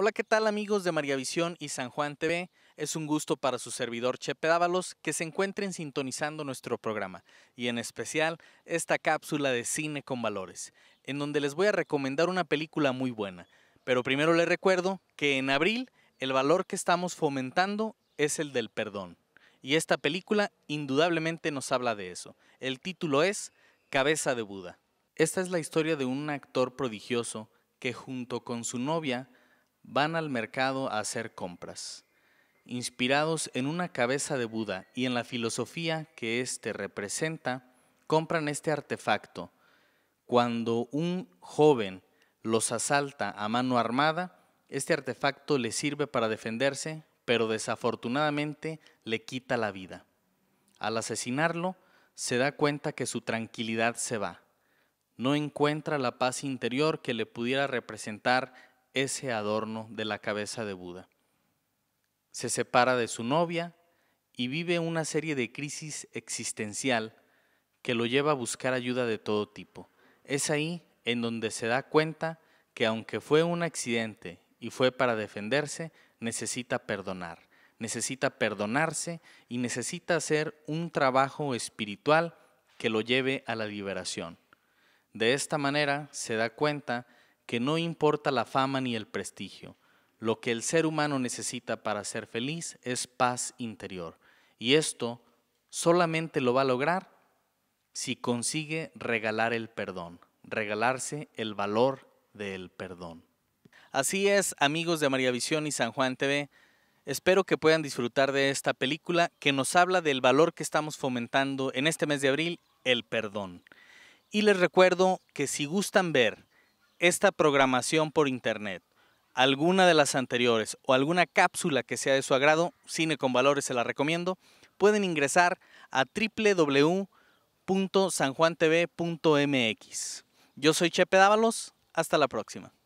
Hola, ¿qué tal amigos de María Visión y San Juan TV? Es un gusto para su servidor Chepe Dávalos que se encuentren sintonizando nuestro programa y en especial esta cápsula de Cine con Valores, en donde les voy a recomendar una película muy buena. Pero primero les recuerdo que en abril el valor que estamos fomentando es el del perdón. Y esta película indudablemente nos habla de eso. El título es Cabeza de Buda. Esta es la historia de un actor prodigioso que junto con su novia van al mercado a hacer compras, inspirados en una cabeza de Buda y en la filosofía que éste representa, compran este artefacto. Cuando un joven los asalta a mano armada, este artefacto le sirve para defenderse, pero desafortunadamente le quita la vida. Al asesinarlo, se da cuenta que su tranquilidad se va. No encuentra la paz interior que le pudiera representar ese adorno de la cabeza de Buda. Se separa de su novia y vive una serie de crisis existencial que lo lleva a buscar ayuda de todo tipo. Es ahí en donde se da cuenta que aunque fue un accidente y fue para defenderse, necesita perdonar, necesita perdonarse y necesita hacer un trabajo espiritual que lo lleve a la liberación. De esta manera se da cuenta que no importa la fama ni el prestigio. Lo que el ser humano necesita para ser feliz es paz interior. Y esto solamente lo va a lograr si consigue regalar el perdón, regalarse el valor del perdón. Así es, amigos de María Visión y San Juan TV, espero que puedan disfrutar de esta película que nos habla del valor que estamos fomentando en este mes de abril, el perdón. Y les recuerdo que si gustan ver esta programación por internet, alguna de las anteriores o alguna cápsula que sea de su agrado, Cine con Valores se la recomiendo, pueden ingresar a www.sanjuantv.mx. Yo soy Chepe Dávalos, hasta la próxima.